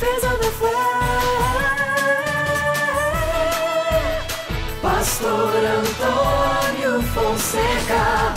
Friends Fé. Pastor Antônio Fonseca.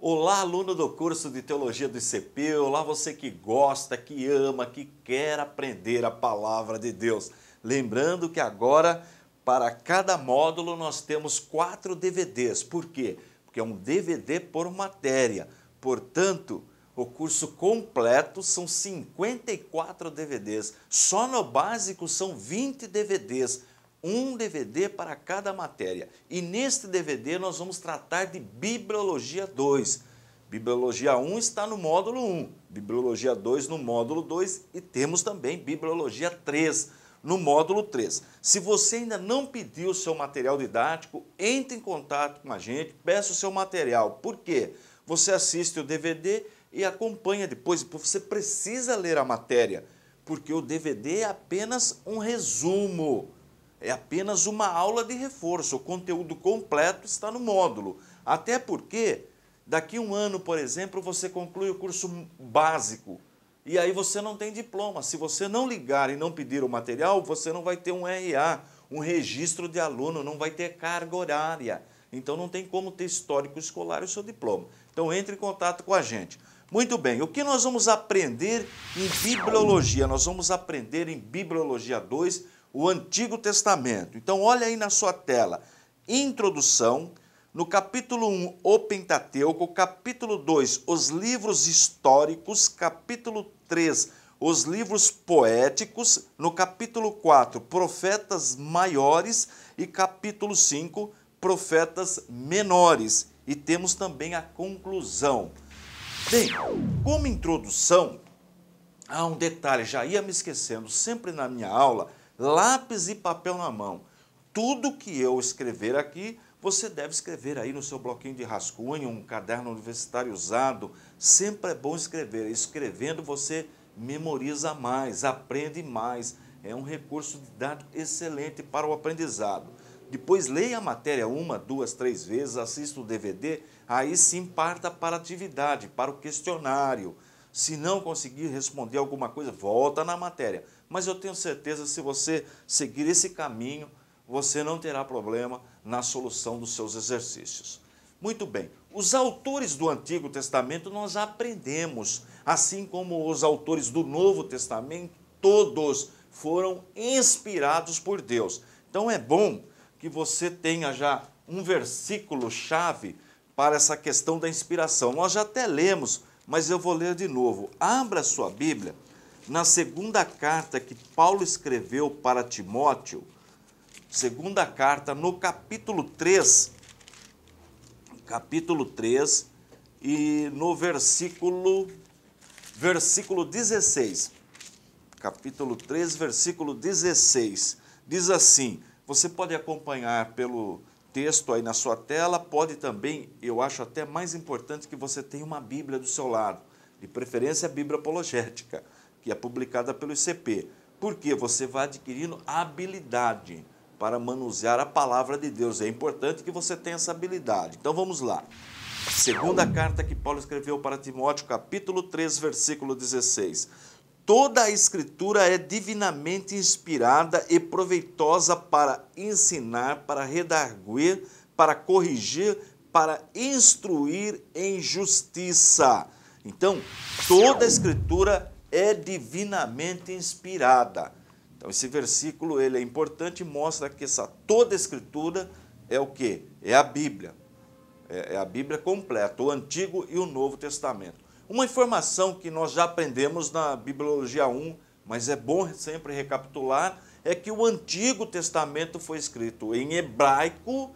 Olá, aluno do curso de Teologia do ICP, olá você que gosta, que ama, que quer aprender a palavra de Deus. Lembrando que agora, para cada módulo, nós temos quatro DVDs. Por quê? Porque é um DVD por matéria. Portanto, o curso completo são 54 DVDs. Só no básico são 20 DVDs, um DVD para cada matéria. E neste DVD nós vamos tratar de Bibliologia 2. Bibliologia 1 está no módulo 1, Bibliologia 2 no módulo 2 e temos também Bibliologia 3 no módulo 3. Se você ainda não pediu o seu material didático, entre em contato com a gente, peça o seu material. Por quê? Você assiste o DVD e acompanha depois. Você precisa ler a matéria, porque o DVD é apenas um resumo, é apenas uma aula de reforço. O conteúdo completo está no módulo. Até porque, daqui um ano, por exemplo, você conclui o curso básico. E aí você não tem diploma. Se você não ligar e não pedir o material, você não vai ter um RA, um registro de aluno, não vai ter carga horária. Então não tem como ter histórico escolar o seu diploma. Então entre em contato com a gente. Muito bem, o que nós vamos aprender em Bibliologia? Nós vamos aprender em Bibliologia 2 o Antigo Testamento. Então, olha aí na sua tela. Introdução, no capítulo 1, o Pentateuco, capítulo 2, os livros históricos, capítulo 3, os livros poéticos, no capítulo 4, profetas maiores e capítulo 5, profetas menores. E temos também a conclusão. Bem, como introdução, há um detalhe, já ia me esquecendo, sempre na minha aula, lápis e papel na mão. Tudo que eu escrever aqui, você deve escrever aí no seu bloquinho de rascunho, um caderno universitário usado. Sempre é bom escrever. Escrevendo você memoriza mais, aprende mais. É um recurso dado excelente para o aprendizado. Depois leia a matéria uma, duas, três vezes, assista o DVD, aí sim parta para a atividade, para o questionário. Se não conseguir responder alguma coisa, volta na matéria. Mas eu tenho certeza se você seguir esse caminho, você não terá problema na solução dos seus exercícios. Muito bem, os autores do Antigo Testamento nós aprendemos, assim como os autores do Novo Testamento, todos foram inspirados por Deus. Então é bom que você tenha já um versículo chave para essa questão da inspiração. Nós já até lemos, mas eu vou ler de novo. Abra sua Bíblia na segunda carta que Paulo escreveu para Timóteo, segunda carta no capítulo 3, capítulo 3 e no versículo versículo 16. Capítulo 3, versículo 16. Diz assim: você pode acompanhar pelo texto aí na sua tela, pode também, eu acho até mais importante que você tenha uma Bíblia do seu lado, de preferência a Bíblia apologética, que é publicada pelo ICP. Porque você vai adquirindo habilidade para manusear a palavra de Deus. É importante que você tenha essa habilidade. Então vamos lá. Segunda carta que Paulo escreveu para Timóteo, capítulo 3, versículo 16. Toda a Escritura é divinamente inspirada e proveitosa para ensinar, para redarguir, para corrigir, para instruir em justiça. Então, toda a Escritura é divinamente inspirada. Então, esse versículo ele é importante e mostra que essa toda a Escritura é o que? É a Bíblia. É, é a Bíblia completa, o Antigo e o Novo Testamento. Uma informação que nós já aprendemos na Bibliologia 1, mas é bom sempre recapitular, é que o Antigo Testamento foi escrito em hebraico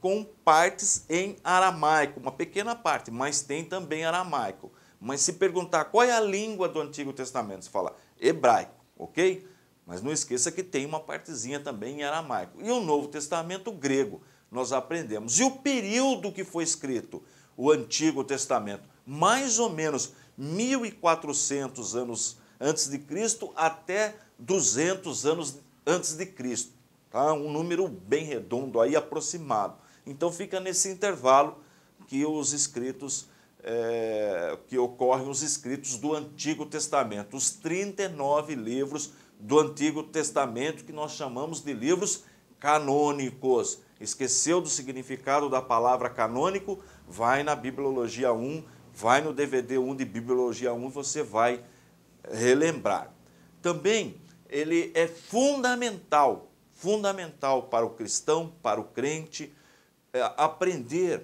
com partes em aramaico, uma pequena parte, mas tem também aramaico. Mas se perguntar qual é a língua do Antigo Testamento, você fala hebraico, ok? Mas não esqueça que tem uma partezinha também em aramaico. E o Novo Testamento grego, nós aprendemos. E o período que foi escrito o Antigo Testamento? mais ou menos 1400 anos antes de Cristo até 200 anos antes de Cristo, tá? Um número bem redondo aí aproximado. Então fica nesse intervalo que os escritos é, que ocorrem os escritos do Antigo Testamento, os 39 livros do Antigo Testamento que nós chamamos de livros canônicos. Esqueceu do significado da palavra canônico? Vai na Bibliologia 1 Vai no DVD 1 de Bibliologia 1, você vai relembrar. Também ele é fundamental, fundamental para o cristão, para o crente, é, aprender,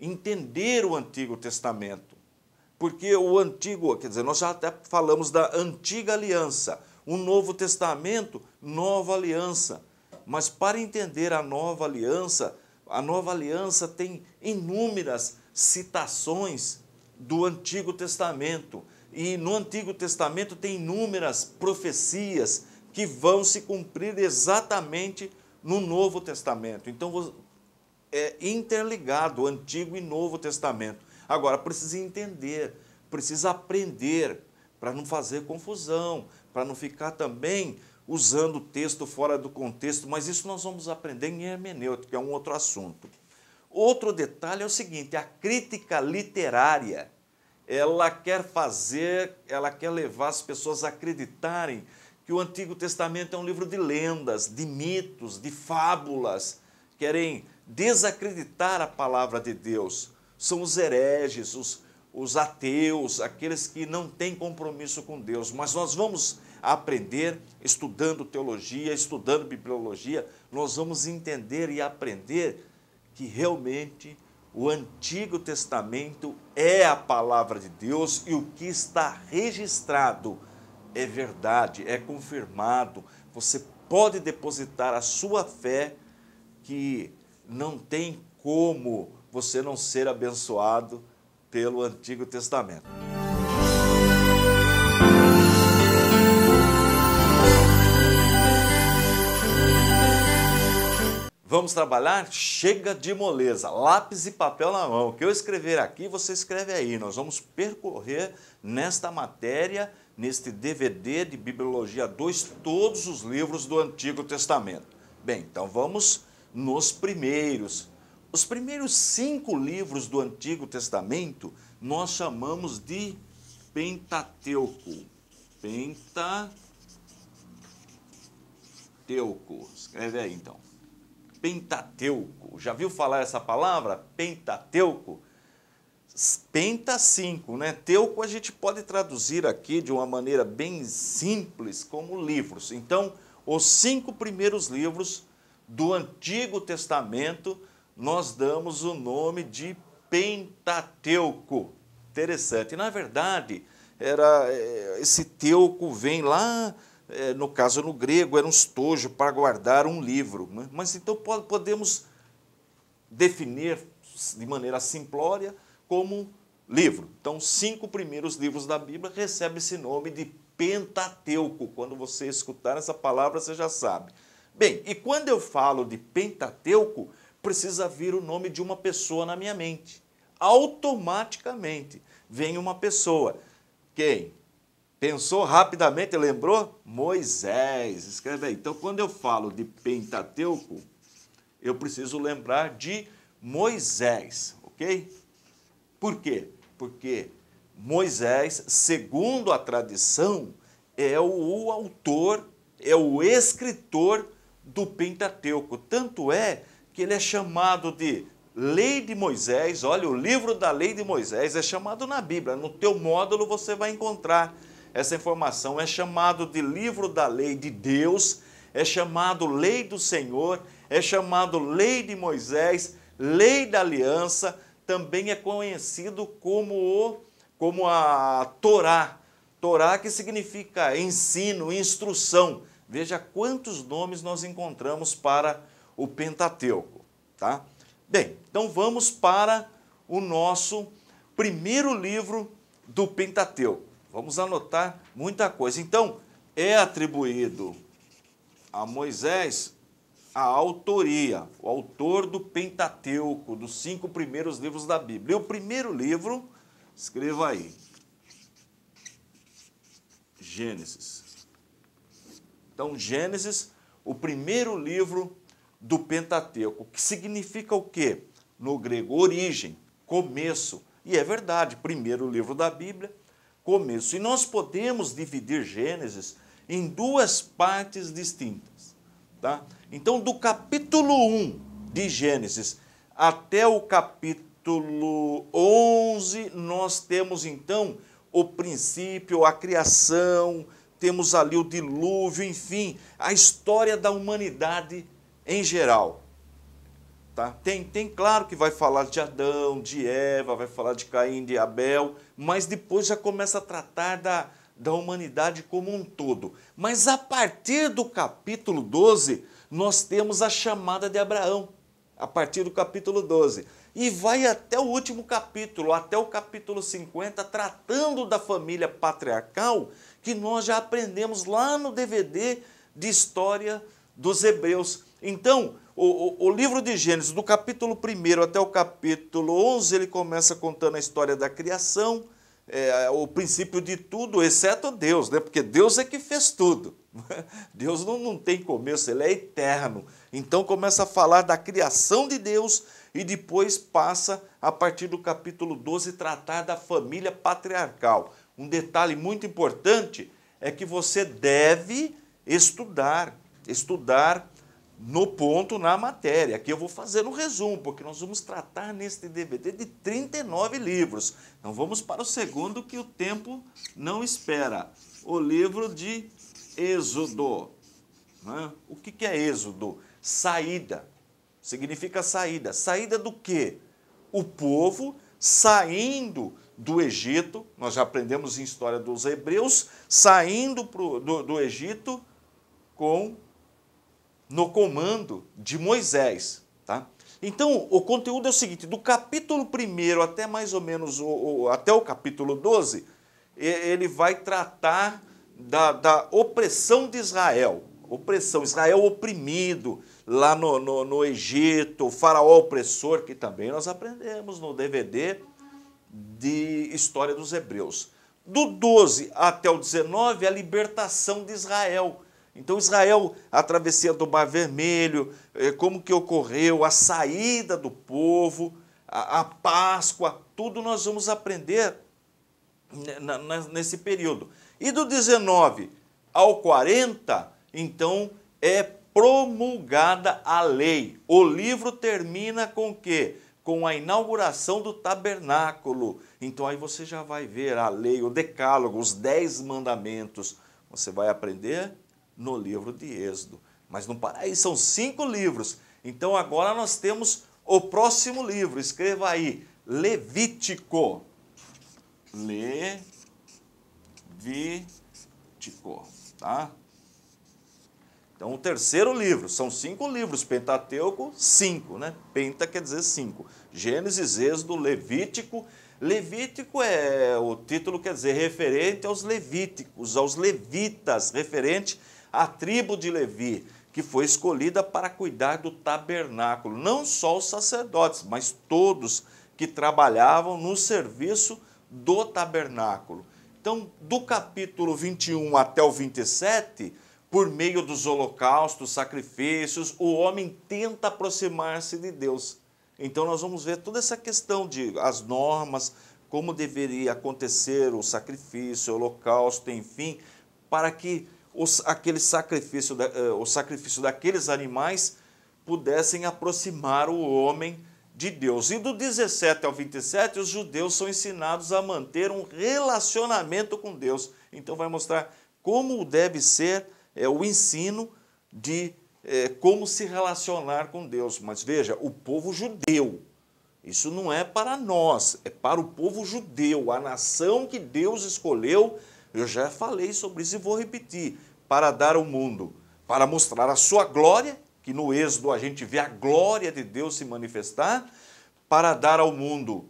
entender o Antigo Testamento. Porque o Antigo, quer dizer, nós já até falamos da Antiga Aliança, o Novo Testamento, Nova Aliança. Mas para entender a Nova Aliança, a Nova Aliança tem inúmeras citações do Antigo Testamento. E no Antigo Testamento tem inúmeras profecias que vão se cumprir exatamente no Novo Testamento. Então é interligado o Antigo e Novo Testamento. Agora precisa entender, precisa aprender para não fazer confusão, para não ficar também usando o texto fora do contexto, mas isso nós vamos aprender em hermenêutica, é um outro assunto. Outro detalhe é o seguinte, a crítica literária, ela quer fazer, ela quer levar as pessoas a acreditarem que o Antigo Testamento é um livro de lendas, de mitos, de fábulas, querem desacreditar a palavra de Deus. São os hereges, os, os ateus, aqueles que não têm compromisso com Deus. Mas nós vamos aprender, estudando teologia, estudando bibliologia, nós vamos entender e aprender que realmente o Antigo Testamento é a palavra de Deus e o que está registrado é verdade, é confirmado. Você pode depositar a sua fé que não tem como você não ser abençoado pelo Antigo Testamento. Vamos trabalhar? Chega de moleza, lápis e papel na mão. O que eu escrever aqui, você escreve aí. Nós vamos percorrer nesta matéria, neste DVD de Bibliologia 2, todos os livros do Antigo Testamento. Bem, então vamos nos primeiros. Os primeiros cinco livros do Antigo Testamento nós chamamos de Pentateuco. Pentateuco. Escreve aí então. Pentateuco. Já viu falar essa palavra? Pentateuco? Penta cinco, né? Teuco a gente pode traduzir aqui de uma maneira bem simples como livros. Então, os cinco primeiros livros do Antigo Testamento nós damos o nome de Pentateuco. Interessante. Na verdade, era eh, esse Teuco vem lá é, no caso no grego, era um estojo para guardar um livro. Né? Mas então podemos definir de maneira simplória como livro. Então, cinco primeiros livros da Bíblia recebem esse nome de Pentateuco. Quando você escutar essa palavra, você já sabe. Bem, e quando eu falo de Pentateuco, precisa vir o nome de uma pessoa na minha mente. Automaticamente vem uma pessoa. Quem? Pensou rapidamente, lembrou? Moisés. Escreve aí. Então, quando eu falo de Pentateuco, eu preciso lembrar de Moisés, ok? Por quê? Porque Moisés, segundo a tradição, é o autor, é o escritor do Pentateuco. Tanto é que ele é chamado de Lei de Moisés. Olha, o livro da Lei de Moisés é chamado na Bíblia. No teu módulo você vai encontrar essa informação é chamado de livro da lei de Deus, é chamado lei do Senhor, é chamado lei de Moisés, lei da aliança, também é conhecido como o como a Torá. Torá que significa ensino, instrução. Veja quantos nomes nós encontramos para o Pentateuco, tá? Bem, então vamos para o nosso primeiro livro do Pentateuco. Vamos anotar muita coisa. Então, é atribuído a Moisés a autoria, o autor do Pentateuco, dos cinco primeiros livros da Bíblia. E o primeiro livro, escreva aí, Gênesis. Então, Gênesis, o primeiro livro do Pentateuco, que significa o quê? No grego, origem, começo. E é verdade, primeiro livro da Bíblia, começo. E nós podemos dividir Gênesis em duas partes distintas. Tá? Então, do capítulo 1 de Gênesis até o capítulo 11, nós temos então o princípio, a criação, temos ali o dilúvio, enfim, a história da humanidade em geral. Tá? Tem, tem, claro que vai falar de Adão, de Eva, vai falar de Caim, de Abel, mas depois já começa a tratar da, da humanidade como um todo. Mas a partir do capítulo 12, nós temos a chamada de Abraão, a partir do capítulo 12. E vai até o último capítulo, até o capítulo 50, tratando da família patriarcal, que nós já aprendemos lá no DVD de História dos Hebreus. Então, o, o, livro de Gênesis, do capítulo 1 até o capítulo 11, ele começa contando a história da criação, é, o princípio de tudo, exceto Deus, né? porque Deus é que fez tudo. Deus não, não tem começo, ele é eterno. Então começa a falar da criação de Deus e depois passa, a partir do capítulo 12, tratar da família patriarcal. Um detalhe muito importante é que você deve estudar, estudar no ponto na matéria. Aqui eu vou fazer um resumo, porque nós vamos tratar neste DVD de 39 livros. Então vamos para o segundo que o tempo não espera. O livro de Êxodo. Né? O que, que é Êxodo? Saída. Significa saída. Saída do quê? O povo saindo do Egito, nós já aprendemos em história dos hebreus, saindo pro, do, do Egito com no comando de Moisés. Tá? Então, o conteúdo é o seguinte: do capítulo 1 até mais ou menos o, o, até o capítulo 12, ele vai tratar da, da opressão de Israel. Opressão, Israel oprimido lá no, no, no Egito, o faraó opressor, que também nós aprendemos no DVD de História dos Hebreus. Do 12 até o 19, a libertação de Israel então Israel travessia o Mar Vermelho, eh, como que ocorreu a saída do povo, a, a Páscoa, tudo nós vamos aprender nesse período. E do 19 ao 40, então é promulgada a lei. O livro termina com o quê? Com a inauguração do tabernáculo. Então aí você já vai ver a lei, o decálogo, os dez mandamentos. Você vai aprender no livro de Êxodo. Mas não para aí, são cinco livros. Então agora nós temos o próximo livro, escreva aí, Levítico. Levítico, tá? Então, o terceiro livro, são cinco livros, Pentateuco, cinco, né? Penta quer dizer cinco. Gênesis, Êxodo, Levítico. Levítico é, o título quer dizer referente aos levíticos, aos levitas, referente a tribo de Levi, que foi escolhida para cuidar do tabernáculo, não só os sacerdotes, mas todos que trabalhavam no serviço do tabernáculo. Então, do capítulo 21 até o 27, por meio dos holocaustos, sacrifícios, o homem tenta aproximar-se de Deus. Então, nós vamos ver toda essa questão de as normas, como deveria acontecer o sacrifício, o holocausto, enfim, para que os, aquele sacrifício, da, eh, o sacrifício daqueles animais pudessem aproximar o homem de Deus. E do 17 ao 27, os judeus são ensinados a manter um relacionamento com Deus. Então vai mostrar como deve ser é, o ensino de é, como se relacionar com Deus. Mas veja, o povo judeu, isso não é para nós, é para o povo judeu, a nação que Deus escolheu eu já falei sobre isso e vou repetir. Para dar ao mundo, para mostrar a sua glória, que no Êxodo a gente vê a glória de Deus se manifestar, para dar ao mundo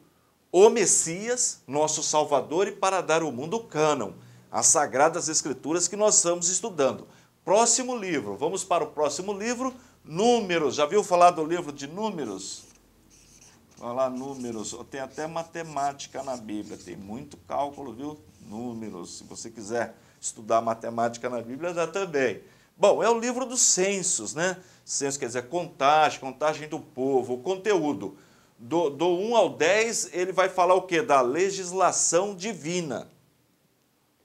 o Messias, nosso Salvador, e para dar ao mundo o cânon, as Sagradas Escrituras que nós estamos estudando. Próximo livro, vamos para o próximo livro, Números. Já viu falar do livro de Números? Olha lá, Números. Tem até matemática na Bíblia, tem muito cálculo, viu? números, se você quiser estudar matemática na Bíblia, dá também. Bom, é o livro dos censos, né? Censo quer dizer contagem, contagem do povo, o conteúdo. Do, do 1 ao 10, ele vai falar o quê? Da legislação divina.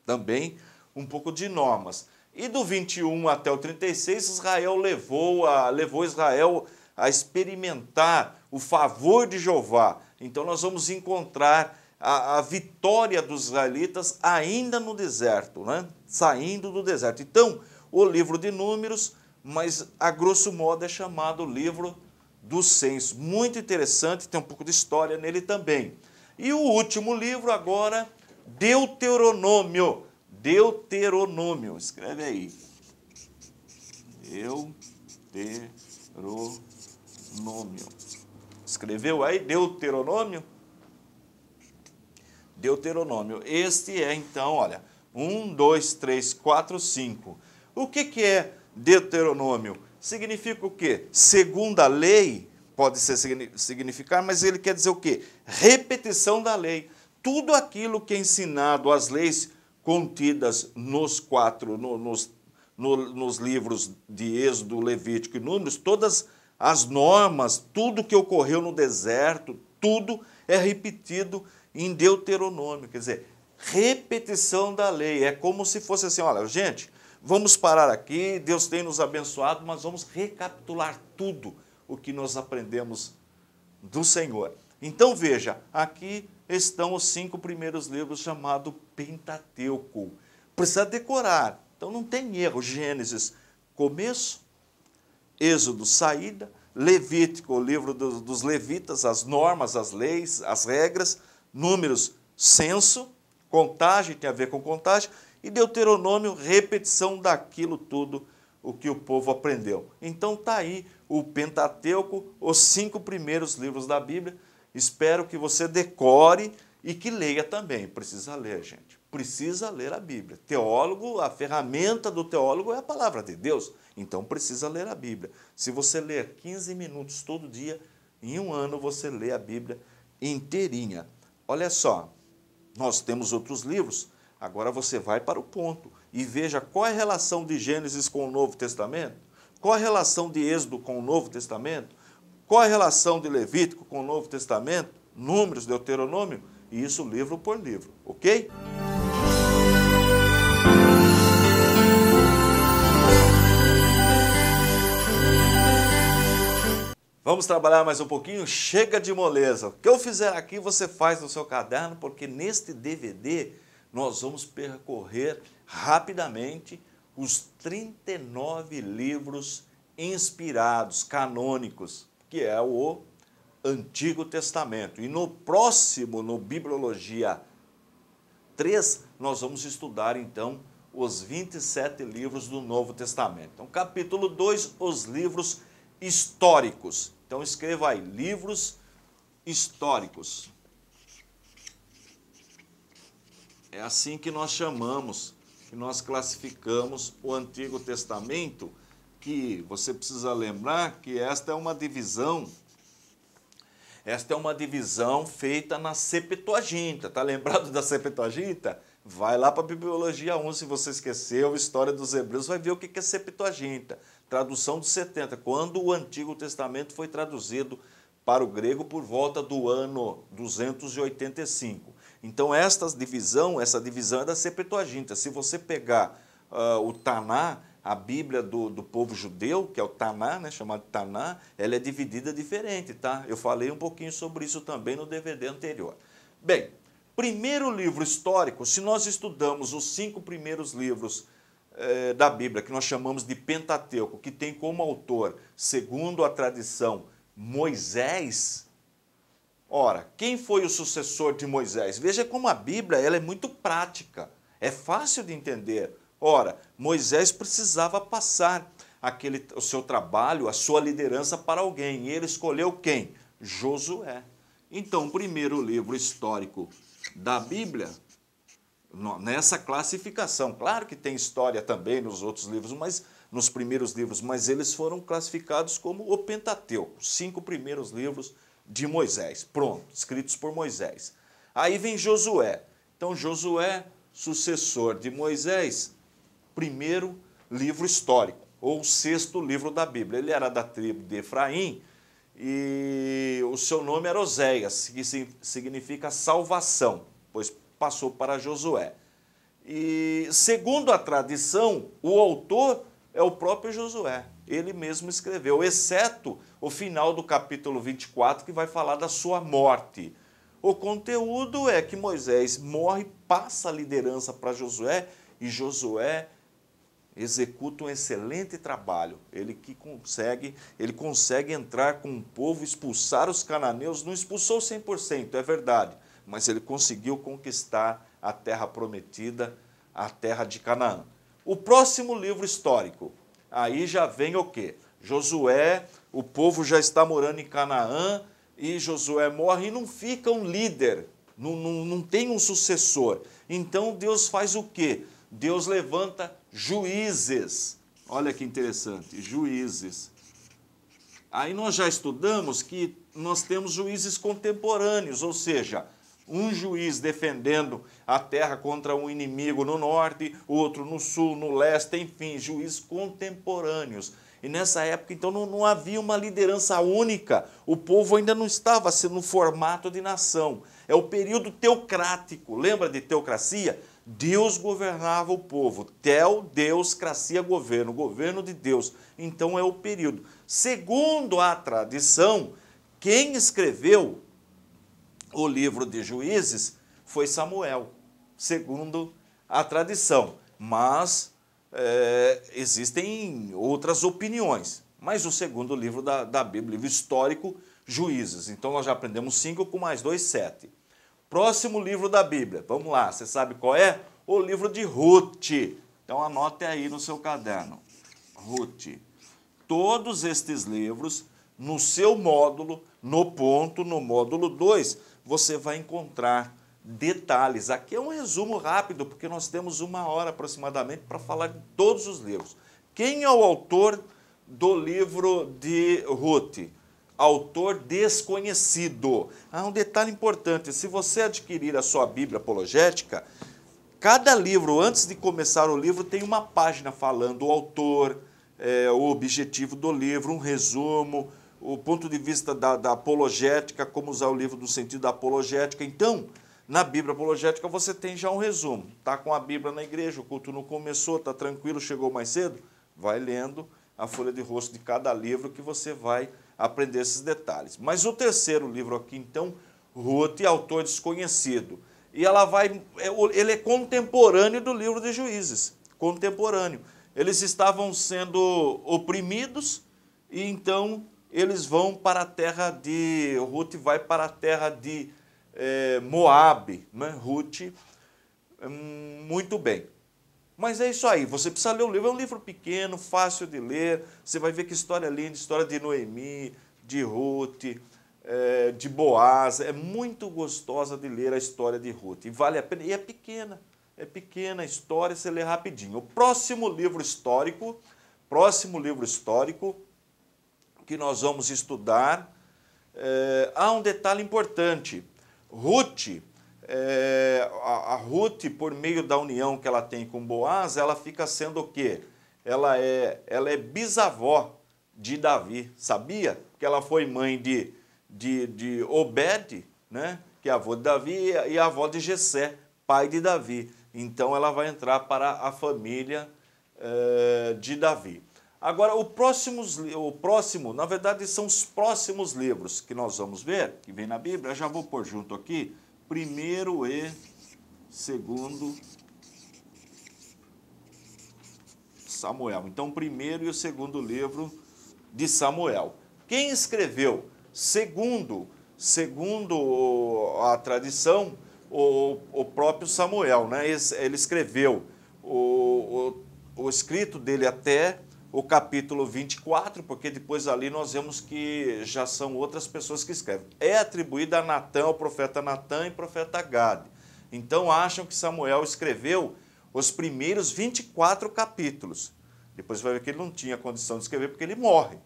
Também um pouco de normas. E do 21 até o 36, Israel levou, a, levou Israel a experimentar o favor de Jeová. Então nós vamos encontrar a, a vitória dos israelitas ainda no deserto, né? saindo do deserto. Então, o livro de Números, mas a grosso modo é chamado livro do censo. Muito interessante, tem um pouco de história nele também. E o último livro agora, Deuteronômio. Deuteronômio, escreve aí. Deuteronômio. Escreveu aí Deuteronômio? Deuteronômio. Este é, então, olha, 1, 2, 3, 4, 5. O que, que é Deuteronômio? Significa o quê? Segunda lei, pode ser significar, mas ele quer dizer o quê? Repetição da lei. Tudo aquilo que é ensinado, as leis contidas nos quatro, no, nos, no, nos livros de Êxodo, Levítico e Números, todas as normas, tudo que ocorreu no deserto, tudo é repetido em Deuteronômio, quer dizer, repetição da lei. É como se fosse assim: olha, gente, vamos parar aqui, Deus tem nos abençoado, mas vamos recapitular tudo o que nós aprendemos do Senhor. Então veja, aqui estão os cinco primeiros livros chamado Pentateuco. Precisa decorar, então não tem erro. Gênesis, começo, Êxodo, saída, Levítico, o livro dos, dos levitas, as normas, as leis, as regras, Números, censo, contagem, tem a ver com contagem, e Deuteronômio, repetição daquilo tudo o que o povo aprendeu. Então tá aí o Pentateuco, os cinco primeiros livros da Bíblia. Espero que você decore e que leia também. Precisa ler, gente. Precisa ler a Bíblia. Teólogo, a ferramenta do teólogo é a palavra de Deus. Então precisa ler a Bíblia. Se você ler 15 minutos todo dia, em um ano você lê a Bíblia inteirinha. Olha só, nós temos outros livros, agora você vai para o ponto e veja qual é a relação de Gênesis com o Novo Testamento, qual é a relação de Êxodo com o Novo Testamento, qual é a relação de Levítico com o Novo Testamento, Números, Deuteronômio, e isso livro por livro, ok? Vamos trabalhar mais um pouquinho? Chega de moleza. O que eu fizer aqui você faz no seu caderno, porque neste DVD nós vamos percorrer rapidamente os 39 livros inspirados, canônicos, que é o Antigo Testamento. E no próximo, no Bibliologia 3, nós vamos estudar então os 27 livros do Novo Testamento. Então, capítulo 2, os livros inspirados históricos. Então escreva aí, livros históricos. É assim que nós chamamos, que nós classificamos o Antigo Testamento, que você precisa lembrar que esta é uma divisão esta é uma divisão feita na Septuaginta. Tá lembrado da Septuaginta? Vai lá para a Bibliologia 1, se você esqueceu, História dos Hebreus, vai ver o que é Septuaginta, tradução de 70, quando o Antigo Testamento foi traduzido para o grego por volta do ano 285. Então, esta divisão, essa divisão é da Septuaginta. Se você pegar uh, o Taná, a Bíblia do, do povo judeu, que é o Taná, né, chamado Taná, ela é dividida diferente, tá? Eu falei um pouquinho sobre isso também no DVD anterior. Bem, primeiro livro histórico, se nós estudamos os cinco primeiros livros eh, da Bíblia, que nós chamamos de Pentateuco, que tem como autor, segundo a tradição, Moisés. Ora, quem foi o sucessor de Moisés? Veja como a Bíblia ela é muito prática, é fácil de entender. Ora, Moisés precisava passar aquele, o seu trabalho, a sua liderança para alguém, e ele escolheu quem? Josué. Então, o primeiro livro histórico da Bíblia, nessa classificação, claro que tem história também nos outros livros, mas nos primeiros livros, mas eles foram classificados como o Pentateuco, cinco primeiros livros de Moisés, pronto, escritos por Moisés. Aí vem Josué. Então, Josué, sucessor de Moisés, primeiro livro histórico, ou sexto livro da Bíblia. Ele era da tribo de Efraim, e o seu nome era Oséias, que significa salvação, pois passou para Josué. E segundo a tradição, o autor é o próprio Josué. Ele mesmo escreveu, exceto o final do capítulo 24, que vai falar da sua morte. O conteúdo é que Moisés morre, passa a liderança para Josué e Josué executa um excelente trabalho. Ele que consegue, ele consegue entrar com o povo, expulsar os cananeus, não expulsou 100%, é verdade, mas ele conseguiu conquistar a terra prometida, a terra de Canaã. O próximo livro histórico, aí já vem o quê? Josué, o povo já está morando em Canaã e Josué morre e não fica um líder, não, não, não tem um sucessor. Então Deus faz o quê? Deus levanta juízes. Olha que interessante, juízes. Aí nós já estudamos que nós temos juízes contemporâneos, ou seja, um juiz defendendo a terra contra um inimigo no norte, outro no sul, no leste, enfim, juízes contemporâneos. E nessa época, então, não, não, havia uma liderança única. O povo ainda não estava sendo assim, no formato de nação. É o período teocrático. Lembra de teocracia? Deus governava o povo. Tel, Deus, cracia, governo. Governo de Deus. Então é o período. Segundo a tradição, quem escreveu o livro de Juízes foi Samuel, segundo a tradição. Mas é, existem outras opiniões. Mas o segundo livro da, da Bíblia, livro histórico, Juízes. Então nós já aprendemos cinco com mais dois, sete. Próximo livro da Bíblia, vamos lá, você sabe qual é? O livro de Ruth. Então anote aí no seu caderno. Ruth. Todos estes livros, no seu módulo, no ponto, no módulo 2, você vai encontrar detalhes. Aqui é um resumo rápido, porque nós temos uma hora aproximadamente para falar de todos os livros. Quem é o autor do livro de Ruth? autor desconhecido. Ah, um detalhe importante: se você adquirir a sua Bíblia apologética, cada livro, antes de começar o livro, tem uma página falando o autor, é, o objetivo do livro, um resumo, o ponto de vista da, da apologética, como usar o livro no sentido da apologética. Então, na Bíblia apologética você tem já um resumo. está com a Bíblia na igreja, o culto não começou, está tranquilo, chegou mais cedo, vai lendo a folha de rosto de cada livro que você vai aprender esses detalhes. Mas o terceiro livro aqui, então, Ruth, autor desconhecido. E ela vai. É ele é contemporâneo do livro de juízes. Contemporâneo. Eles estavam sendo oprimidos e então eles vão para a terra de. Ruth vai para a terra de é, eh, Moab. Né? Ruth. Hum, muito bem. Mas é isso aí, você precisa ler o livro. É um livro pequeno, fácil de ler. Você vai ver que história linda história de Noemi, de Ruth, é, de Boaz. É muito gostosa de ler a história de Ruth. E vale a pena. E é pequena, é pequena a história, você lê rapidinho. O próximo livro histórico, próximo livro histórico que nós vamos estudar, é, há um detalhe importante. Ruth é, a, a Ruth, por meio da união que ela tem com Boaz, ela fica sendo o quê? Ela é, ela é bisavó de Davi, sabia? Que ela foi mãe de, de, de Obed, né? que é avô de Davi, e avó de Jessé, pai de Davi. Então ela vai entrar para a família é, de Davi. Agora, o, próximos, o próximo, na verdade, são os próximos livros que nós vamos ver, que vem na Bíblia, eu já vou pôr junto aqui, primeiro e segundo Samuel. Então, o primeiro e o segundo livro de Samuel. Quem escreveu? Segundo, segundo a tradição, o, o próprio Samuel, né? Ele escreveu o, o, o escrito dele até o capítulo 24, porque depois ali nós vemos que já são outras pessoas que escrevem. É atribuída a Natan, ao profeta Natan e profeta Gade. Então acham que Samuel escreveu os primeiros 24 capítulos. Depois vai ver que ele não tinha condição de escrever porque ele morre.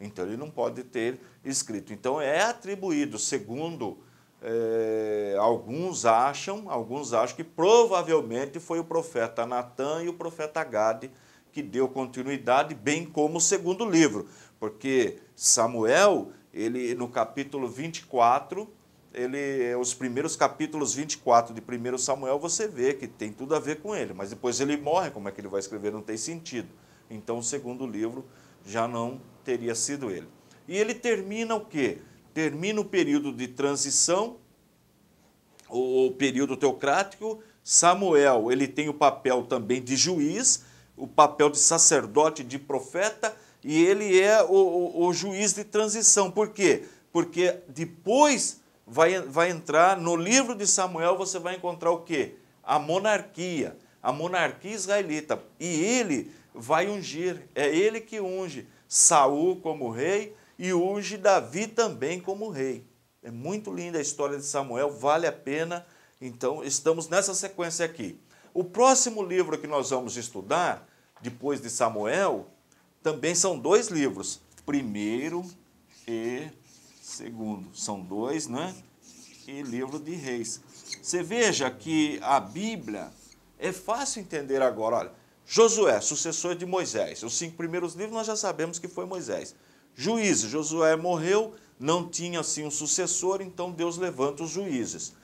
Então ele não pode ter escrito. Então é atribuído, segundo é, alguns acham, alguns acham que provavelmente foi o profeta Natan e o profeta Gade que deu continuidade, bem como o segundo livro, porque Samuel, ele no capítulo 24, ele, os primeiros capítulos 24 de 1 Samuel, você vê que tem tudo a ver com ele, mas depois ele morre, como é que ele vai escrever? Não tem sentido. Então o segundo livro já não teria sido ele. E ele termina o quê? Termina o período de transição, o período teocrático. Samuel, ele tem o papel também de juiz, o papel de sacerdote, de profeta, e ele é o, o, o juiz de transição. Por quê? Porque depois vai, vai entrar, no livro de Samuel você vai encontrar o quê? A monarquia, a monarquia israelita. E ele vai ungir, é ele que unge Saul como rei e unge Davi também como rei. É muito linda a história de Samuel, vale a pena. Então, estamos nessa sequência aqui. O próximo livro que nós vamos estudar, depois de Samuel, também são dois livros, primeiro e segundo. São dois, né? E livro de reis. Você veja que a Bíblia é fácil entender agora. Olha, Josué, sucessor de Moisés. Os cinco primeiros livros nós já sabemos que foi Moisés. Juízes, Josué morreu, não tinha assim um sucessor, então Deus levanta os juízes.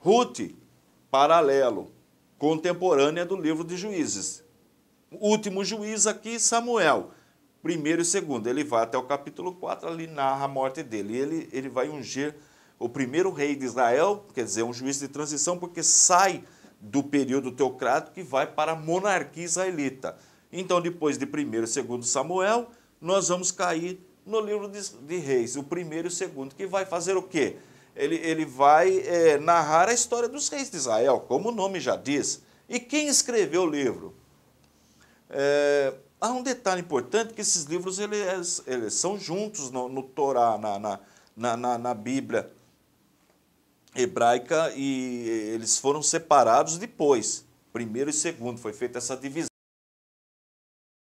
Ruth, paralelo contemporânea do livro de Juízes. O último juiz aqui, Samuel, primeiro e segundo. Ele vai até o capítulo 4, ali narra a morte dele. Ele, ele vai ungir o primeiro rei de Israel, quer dizer, um juiz de transição, porque sai do período teocrático e vai para a monarquia israelita. Então, depois de 1 e 2 Samuel, nós vamos cair no livro de, de Reis, o primeiro e o segundo, que vai fazer o quê? ele, ele vai é, narrar a história dos reis de Israel, como o nome já diz. E quem escreveu o livro? É, há um detalhe importante que esses livros eles, eles são juntos no, no Torá, na, na, na, na, Bíblia hebraica, e eles foram separados depois, primeiro e segundo, foi feita essa divisão.